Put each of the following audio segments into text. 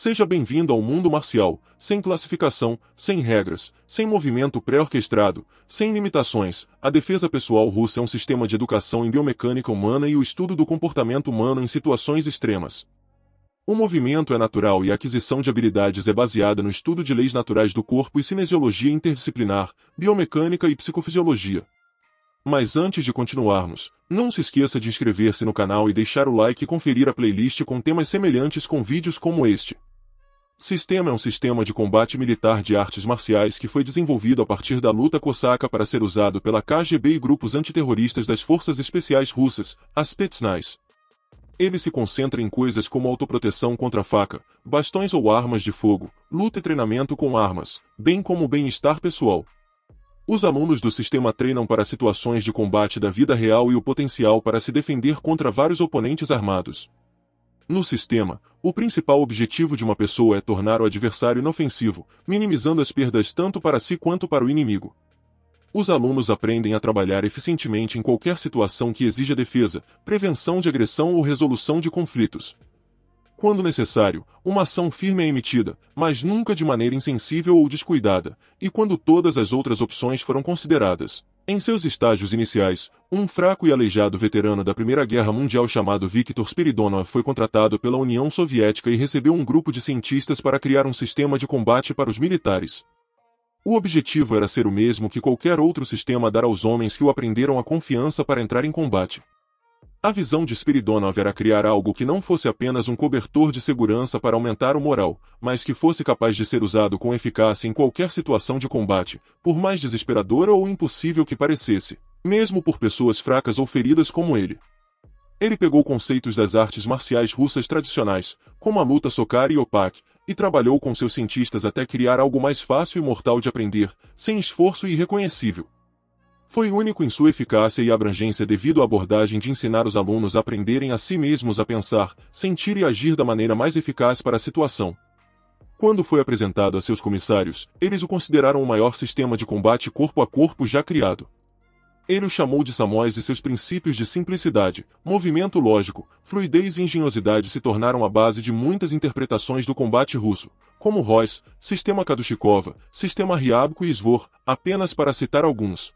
Seja bem-vindo ao mundo marcial, sem classificação, sem regras, sem movimento pré-orquestrado, sem limitações. A defesa pessoal russa é um sistema de educação em biomecânica humana e o estudo do comportamento humano em situações extremas. O movimento é natural e a aquisição de habilidades é baseada no estudo de leis naturais do corpo e cinesiologia interdisciplinar, biomecânica e psicofisiologia. Mas antes de continuarmos, não se esqueça de inscrever-se no canal e deixar o like e conferir a playlist com temas semelhantes com vídeos como este. Sistema é um sistema de combate militar de artes marciais que foi desenvolvido a partir da luta cosaca para ser usado pela KGB e grupos antiterroristas das Forças Especiais Russas, as Petsnais. Ele se concentra em coisas como autoproteção contra faca, bastões ou armas de fogo, luta e treinamento com armas, bem como bem-estar pessoal. Os alunos do sistema treinam para situações de combate da vida real e o potencial para se defender contra vários oponentes armados. No sistema, o principal objetivo de uma pessoa é tornar o adversário inofensivo, minimizando as perdas tanto para si quanto para o inimigo. Os alunos aprendem a trabalhar eficientemente em qualquer situação que exija defesa, prevenção de agressão ou resolução de conflitos. Quando necessário, uma ação firme é emitida, mas nunca de maneira insensível ou descuidada, e quando todas as outras opções foram consideradas. Em seus estágios iniciais, um fraco e aleijado veterano da Primeira Guerra Mundial chamado Viktor Spiridonov foi contratado pela União Soviética e recebeu um grupo de cientistas para criar um sistema de combate para os militares. O objetivo era ser o mesmo que qualquer outro sistema dar aos homens que o aprenderam a confiança para entrar em combate. A visão de Spiridonov era criar algo que não fosse apenas um cobertor de segurança para aumentar o moral, mas que fosse capaz de ser usado com eficácia em qualquer situação de combate, por mais desesperadora ou impossível que parecesse, mesmo por pessoas fracas ou feridas como ele. Ele pegou conceitos das artes marciais russas tradicionais, como a luta socar e opak, e trabalhou com seus cientistas até criar algo mais fácil e mortal de aprender, sem esforço e irreconhecível foi único em sua eficácia e abrangência devido à abordagem de ensinar os alunos a aprenderem a si mesmos a pensar, sentir e agir da maneira mais eficaz para a situação. Quando foi apresentado a seus comissários, eles o consideraram o maior sistema de combate corpo a corpo já criado. Ele o chamou de samois e seus princípios de simplicidade, movimento lógico, fluidez e engenhosidade se tornaram a base de muitas interpretações do combate russo, como Royce, Sistema Kadushikova, Sistema Ryabko e Svor, apenas para citar alguns.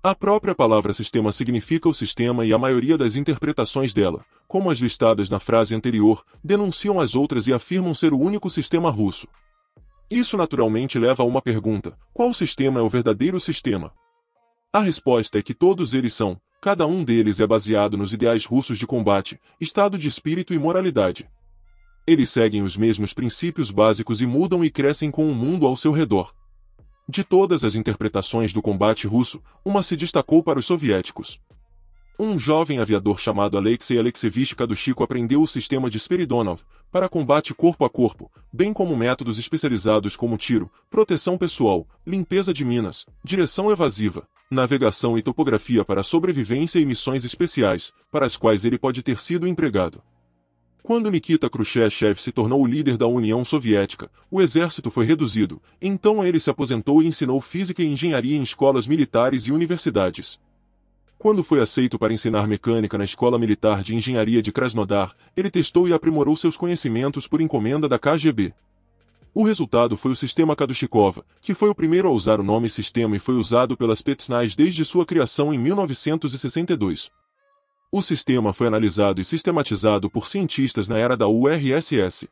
A própria palavra sistema significa o sistema e a maioria das interpretações dela, como as listadas na frase anterior, denunciam as outras e afirmam ser o único sistema russo. Isso naturalmente leva a uma pergunta: qual sistema é o verdadeiro sistema? A resposta é que todos eles são, cada um deles é baseado nos ideais russos de combate, estado de espírito e moralidade. Eles seguem os mesmos princípios básicos e mudam e crescem com o mundo ao seu redor. De todas as interpretações do combate russo, uma se destacou para os soviéticos. Um jovem aviador chamado Alexei Alexevich Kadushiko aprendeu o sistema de Spiridonov para combate corpo a corpo, bem como métodos especializados como tiro, proteção pessoal, limpeza de minas, direção evasiva, navegação e topografia para sobrevivência e missões especiais, para as quais ele pode ter sido empregado. Quando Nikita Khrushchev se tornou o líder da União Soviética, o exército foi reduzido, então ele se aposentou e ensinou física e engenharia em escolas militares e universidades. Quando foi aceito para ensinar mecânica na Escola Militar de Engenharia de Krasnodar, ele testou e aprimorou seus conhecimentos por encomenda da KGB. O resultado foi o sistema Kadushikova, que foi o primeiro a usar o nome sistema e foi usado pelas Spetsnaz desde sua criação em 1962. O sistema foi analisado e sistematizado por cientistas na era da URSS.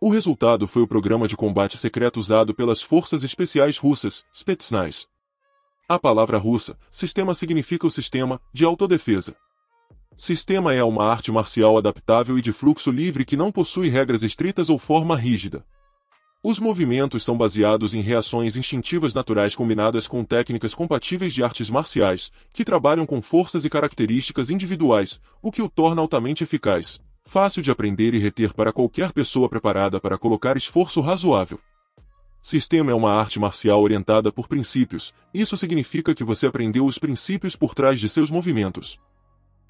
O resultado foi o programa de combate secreto usado pelas forças especiais russas, Spetsnaz. A palavra russa, sistema significa o sistema de autodefesa. Sistema é uma arte marcial adaptável e de fluxo livre que não possui regras estritas ou forma rígida. Os movimentos são baseados em reações instintivas naturais combinadas com técnicas compatíveis de artes marciais, que trabalham com forças e características individuais, o que o torna altamente eficaz, fácil de aprender e reter para qualquer pessoa preparada para colocar esforço razoável. Sistema é uma arte marcial orientada por princípios, isso significa que você aprendeu os princípios por trás de seus movimentos.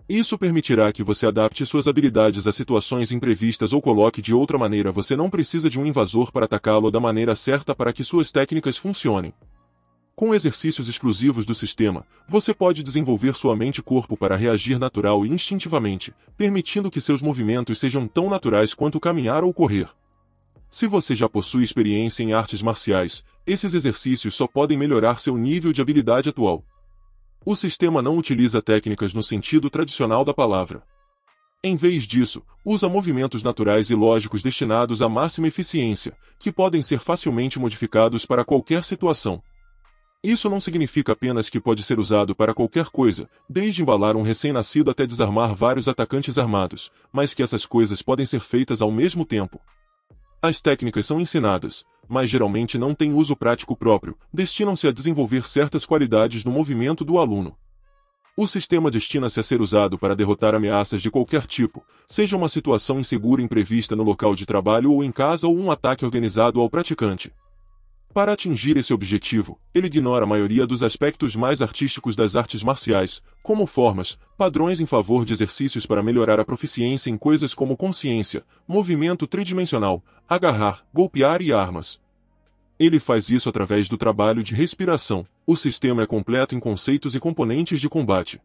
Isso permitirá que você adapte suas habilidades a situações imprevistas ou coloque de outra maneira você não precisa de um invasor para atacá-lo da maneira certa para que suas técnicas funcionem. Com exercícios exclusivos do sistema, você pode desenvolver sua mente e corpo para reagir natural e instintivamente, permitindo que seus movimentos sejam tão naturais quanto caminhar ou correr. Se você já possui experiência em artes marciais, esses exercícios só podem melhorar seu nível de habilidade atual, o sistema não utiliza técnicas no sentido tradicional da palavra. Em vez disso, usa movimentos naturais e lógicos destinados à máxima eficiência, que podem ser facilmente modificados para qualquer situação. Isso não significa apenas que pode ser usado para qualquer coisa, desde embalar um recém-nascido até desarmar vários atacantes armados, mas que essas coisas podem ser feitas ao mesmo tempo. As técnicas são ensinadas, mas geralmente não têm uso prático próprio, destinam-se a desenvolver certas qualidades no movimento do aluno. O sistema destina-se a ser usado para derrotar ameaças de qualquer tipo, seja uma situação insegura imprevista no local de trabalho ou em casa ou um ataque organizado ao praticante. Para atingir esse objetivo, ele ignora a maioria dos aspectos mais artísticos das artes marciais, como formas, padrões em favor de exercícios para melhorar a proficiência em coisas como consciência, movimento tridimensional, agarrar, golpear e armas. Ele faz isso através do trabalho de respiração. O sistema é completo em conceitos e componentes de combate.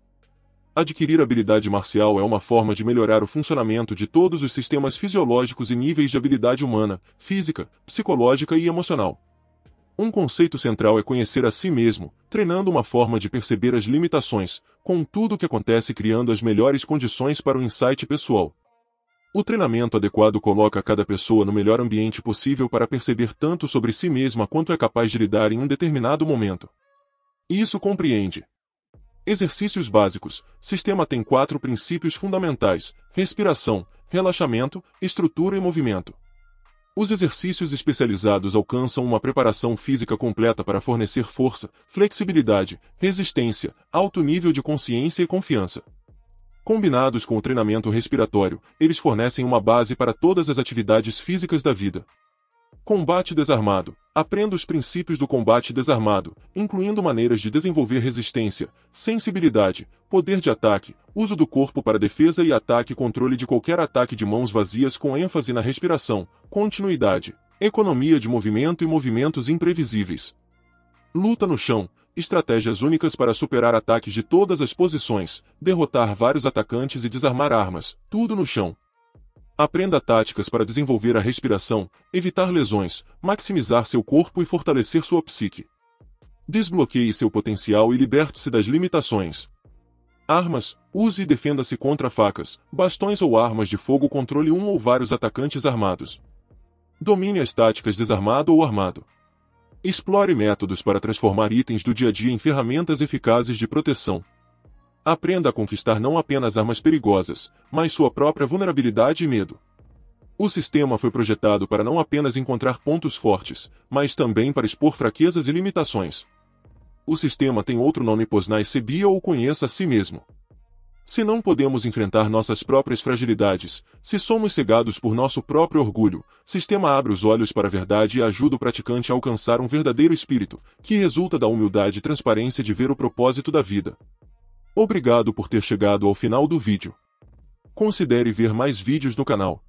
Adquirir habilidade marcial é uma forma de melhorar o funcionamento de todos os sistemas fisiológicos e níveis de habilidade humana, física, psicológica e emocional. Um conceito central é conhecer a si mesmo, treinando uma forma de perceber as limitações, com tudo o que acontece criando as melhores condições para o insight pessoal. O treinamento adequado coloca cada pessoa no melhor ambiente possível para perceber tanto sobre si mesma quanto é capaz de lidar em um determinado momento. Isso compreende exercícios básicos. Sistema tem quatro princípios fundamentais: respiração, relaxamento, estrutura e movimento. Os exercícios especializados alcançam uma preparação física completa para fornecer força, flexibilidade, resistência, alto nível de consciência e confiança. Combinados com o treinamento respiratório, eles fornecem uma base para todas as atividades físicas da vida. Combate desarmado. Aprenda os princípios do combate desarmado, incluindo maneiras de desenvolver resistência, sensibilidade, poder de ataque, uso do corpo para defesa e ataque e controle de qualquer ataque de mãos vazias com ênfase na respiração, continuidade, economia de movimento e movimentos imprevisíveis. Luta no chão. Estratégias únicas para superar ataques de todas as posições, derrotar vários atacantes e desarmar armas, tudo no chão. Aprenda táticas para desenvolver a respiração, evitar lesões, maximizar seu corpo e fortalecer sua psique. Desbloqueie seu potencial e liberte-se das limitações. Armas: use e defenda-se contra facas, bastões ou armas de fogo. Controle um ou vários atacantes armados. Domine as táticas desarmado ou armado. Explore métodos para transformar itens do dia a dia em ferramentas eficazes de proteção. Aprenda a conquistar não apenas armas perigosas, mas sua própria vulnerabilidade e medo. O sistema foi projetado para não apenas encontrar pontos fortes, mas também para expor fraquezas e limitações. O sistema tem outro nome Poznai Sebia ou conheça a si mesmo. Se não podemos enfrentar nossas próprias fragilidades, se somos cegados por nosso próprio orgulho, sistema abre os olhos para a verdade e ajuda o praticante a alcançar um verdadeiro espírito, que resulta da humildade e transparência de ver o propósito da vida. Obrigado por ter chegado ao final do vídeo. Considere ver mais vídeos no canal.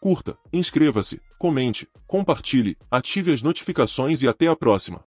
Curta, inscreva-se, comente, compartilhe, ative as notificações e até a próxima.